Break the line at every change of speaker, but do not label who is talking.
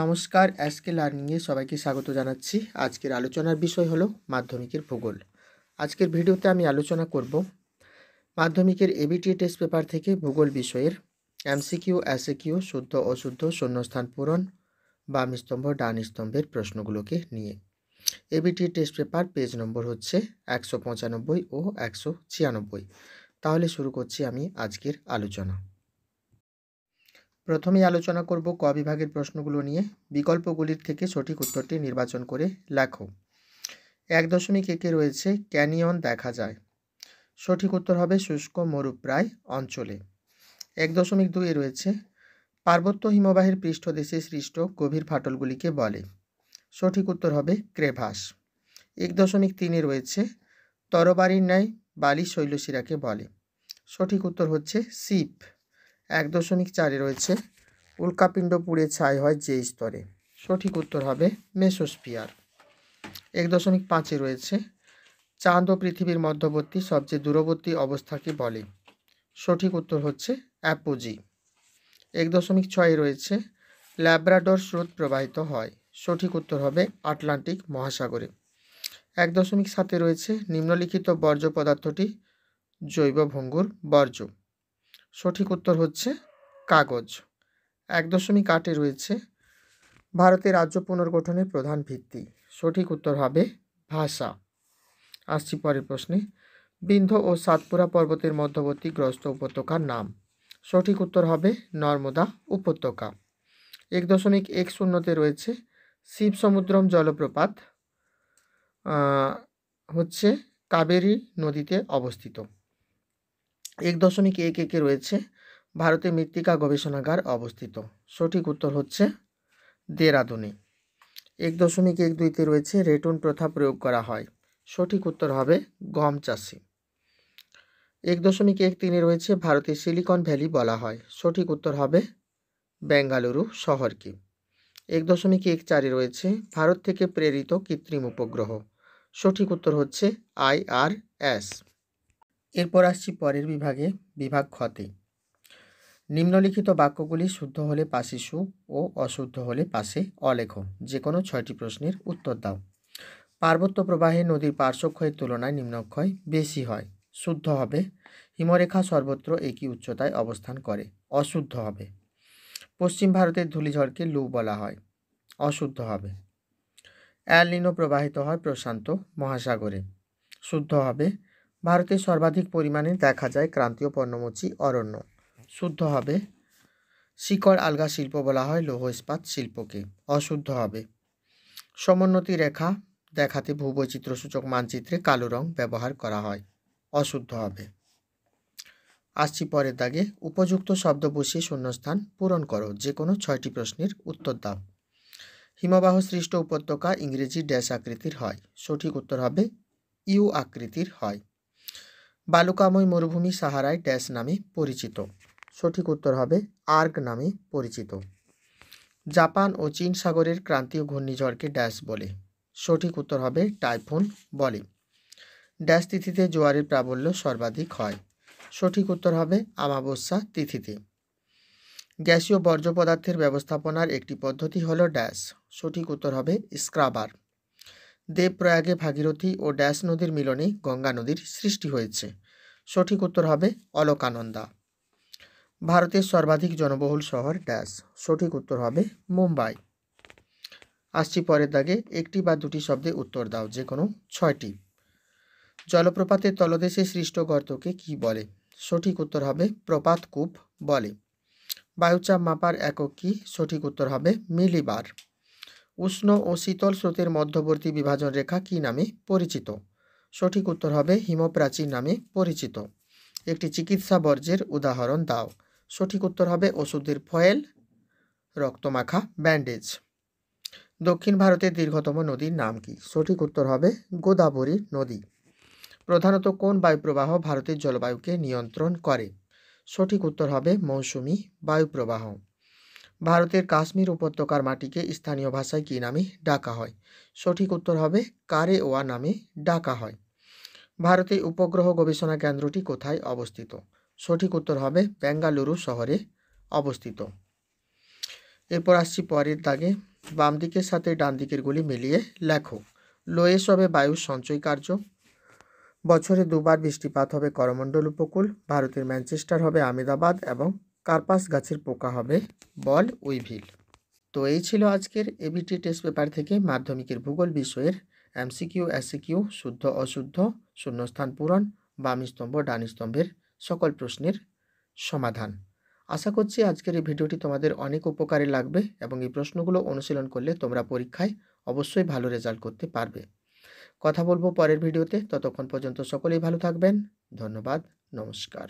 নমস্কার অ্যাসকে লার্নিংয়ে সবাইকে স্বাগত জানাচ্ছি আজকের আলোচনার বিষয় হলো মাধ্যমিকের ভূগোল আজকের ভিডিওতে আমি আলোচনা করব মাধ্যমিকের এবিটি টেস্ট পেপার থেকে ভূগোল বিষয়ের এমসিকিউ অ্যাসিকিউ শুদ্ধ অশুদ্ধ শূন্যস্থান পূরণ বাম স্তম্ভ ডান স্তম্ভের প্রশ্নগুলোকে নিয়ে ABT test paper page number হচ্ছে একশো পঁচানব্বই ও একশো ছিয়ানব্বই তাহলে শুরু করছি আমি আজকের আলোচনা প্রথমেই আলোচনা করব ক বিভাগের প্রশ্নগুলো নিয়ে বিকল্পগুলির থেকে সঠিক উত্তরটি নির্বাচন করে লেখো এক দশমিক একে রয়েছে ক্যানিয়ন দেখা যায় সঠিক উত্তর হবে শুষ্ক মরুপ্রায় অঞ্চলে এক দশমিক দুয়ে রয়েছে পার্বত্য হিমবাহের পৃষ্ঠদেশে সৃষ্ট গভীর ফাটলগুলিকে বলে সঠিক উত্তর হবে ক্রেভাস এক দশমিক তিনে রয়েছে তরবারির ন্যায় বালি শৈলশিরাকে বলে সঠিক উত্তর হচ্ছে সিপ এক দশমিক চারে রয়েছে উল্কাপিণ্ড পুড়ে ছাই হয় যে স্তরে সঠিক উত্তর হবে মেসোস্পিয়ার এক দশমিক পাঁচে রয়েছে চাঁদ ও পৃথিবীর মধ্যবর্তী সবচেয়ে দূরবর্তী অবস্থাকে বলে সঠিক উত্তর হচ্ছে অ্যাপোজি এক দশমিক ছয়ে রয়েছে ল্যাব্রাডর স্রোত প্রবাহিত হয় সঠিক উত্তর হবে আটলান্টিক মহাসাগরে এক দশমিক সাতে রয়েছে নিম্নলিখিত বর্জ্য পদার্থটি জৈব ভঙ্গুর বর্জ্য সঠিক উত্তর হচ্ছে কাগজ এক দশমিক আটে রয়েছে ভারতের রাজ্য পুনর্গঠনের প্রধান ভিত্তি সঠিক উত্তর হবে ভাষা আসছি পরের প্রশ্নে বিন্ধ ও সাতপুরা পর্বতের মধ্যবর্তী গ্রস্ত উপত্যকার নাম সঠিক উত্তর হবে নর্মদা উপত্যকা এক দশমিক এক শূন্যতে রয়েছে শিব সমুদ্রম জলপ্রপাত হচ্ছে কাবেরী নদীতে অবস্থিত এক দশমিক এক একে রয়েছে ভারতে মৃত্তিকা গবেষণাগার অবস্থিত সঠিক উত্তর হচ্ছে দেরাদুনে এক দশমিক এক দুইতে রয়েছে রেটুন প্রথা প্রয়োগ করা হয় সঠিক উত্তর হবে গম চাষি এক দশমিক এক তিনে রয়েছে ভারতে সিলিকন ভ্যালি বলা হয় সঠিক উত্তর হবে বেঙ্গালুরু শহরকে এক দশমিক এক চারে রয়েছে ভারত থেকে প্রেরিত কৃত্রিম উপগ্রহ সঠিক উত্তর হচ্ছে আইআরএস এরপর আসছি পরের বিভাগে বিভাগ ক্ষতে নিম্নলিখিত বাক্যগুলি শুদ্ধ হলে পাশে সু ও অশুদ্ধ হলে পাশে অলেখ যে কোনো ছয়টি প্রশ্নের উত্তর দাও পার্বত্য প্রবাহে নদীর পার্শ্বক্ষয়ের তুলনায় নিম্নক্ষয় বেশি হয় শুদ্ধ হবে হিমরেখা সর্বত্র একই উচ্চতায় অবস্থান করে অশুদ্ধ হবে পশ্চিম ভারতের ধুলিঝড়কে লু বলা হয় অশুদ্ধ হবে অ্যালিনো প্রবাহিত হয় প্রশান্ত মহাসাগরে শুদ্ধ হবে ভারতে সর্বাধিক পরিমাণে দেখা যায় ক্রান্তীয় পর্ণমোচী অরণ্য শুদ্ধ হবে শিকড় আলগা শিল্প বলা হয় লৌহ ইস্পাত শিল্পকে অশুদ্ধ হবে সমোন্নতি রেখা দেখাতে ভূবৈচিত্র্যসূচক মানচিত্রে কালো রং ব্যবহার করা হয় অশুদ্ধ হবে আসছি পরের দাগে উপযুক্ত শব্দ বসিয়ে শূন্যস্থান পূরণ করো যে কোনো ছয়টি প্রশ্নের উত্তর দাও হিমবাহ সৃষ্ট উপত্যকা ইংরেজি ড্যাশ আকৃতির হয় সঠিক উত্তর হবে ইউ আকৃতির হয় বালুকাময় মরুভূমি সাহারায় ড্যাশ নামে পরিচিত সঠিক উত্তর হবে আর্গ নামে পরিচিত জাপান ও চীন সাগরের ক্রান্তীয় ঘূর্ণিঝড়কে ড্যাশ বলে সঠিক উত্তর হবে টাইফুন বলে ড্যাশ তিথিতে জোয়ারের প্রাবল্য সর্বাধিক হয় সঠিক উত্তর হবে আমাবস্যা তিথিতে গ্যাসীয় বর্জ্য পদার্থের ব্যবস্থাপনার একটি পদ্ধতি হল ড্যাশ সঠিক উত্তর হবে স্ক্রাবার দেবপ্রয়াগে ভাগীরথী ও ড্যাশ নদীর মিলনে গঙ্গা নদীর সৃষ্টি হয়েছে সঠিক উত্তর হবে অলোকানন্দা ভারতের সর্বাধিক জনবহুল শহর ড্যাশ সঠিক উত্তর হবে মুম্বাই আসছি পরের দাগে একটি বা দুটি শব্দে উত্তর দাও যে কোনো ছয়টি জলপ্রপাতের তলদেশে সৃষ্ট গর্তকে কি বলে সঠিক উত্তর হবে প্রপাতকূপ বলে বায়ুচাপ মাপার একক কি সঠিক উত্তর হবে মিলিবার উষ্ণ ও শীতল স্রোতের মধ্যবর্তী বিভাজন রেখা কী নামে পরিচিত সঠিক উত্তর হবে হিমপ্রাচীর নামে পরিচিত একটি চিকিৎসা বর্জ্যের উদাহরণ দাও সঠিক উত্তর হবে ওষুধের ফয়েল রক্তমাখা ব্যান্ডেজ দক্ষিণ ভারতের দীর্ঘতম নদীর নাম কি সঠিক উত্তর হবে গোদাবরী নদী প্রধানত কোন বায়ুপ্রবাহ ভারতের জলবায়ুকে নিয়ন্ত্রণ করে সঠিক উত্তর হবে মৌসুমি বায়ুপ্রবাহ ভারতের কাশ্মীর উপত্যকার মাটিকে স্থানীয় ভাষায় কী নামে ডাকা হয় সঠিক উত্তর হবে কারেওয়া নামে ডাকা হয় ভারতে উপগ্রহ গবেষণা কেন্দ্রটি কোথায় অবস্থিত সঠিক উত্তর হবে বেঙ্গালুরু শহরে অবস্থিত এরপর আসছি পরের দাগে বাম দিকের সাথে ডান দিকের গুলি মিলিয়ে লেখো লোয়েস হবে বায়ু সঞ্চয় কার্য বছরে দুবার বৃষ্টিপাত হবে করমণ্ডল উপকূল ভারতের ম্যানচেস্টার হবে আমেদাবাদ এবং কার্পাস গাছের পোকা হবে বল উইভিল তো এই ছিল আজকের এবিটি টেস্ট পেপার থেকে মাধ্যমিকের ভূগোল বিষয়ের এমসিকিউ এসিকিউ শুদ্ধ অশুদ্ধ শূন্যস্থান পূরণ বাম স্তম্ভ ডান স্তম্ভের সকল প্রশ্নের সমাধান আশা করছি আজকের এই ভিডিওটি তোমাদের অনেক উপকারে লাগবে এবং এই প্রশ্নগুলো অনুশীলন করলে তোমরা পরীক্ষায় অবশ্যই ভালো রেজাল্ট করতে পারবে কথা বলবো পরের ভিডিওতে ততক্ষণ পর্যন্ত সকলেই ভালো থাকবেন ধন্যবাদ নমস্কার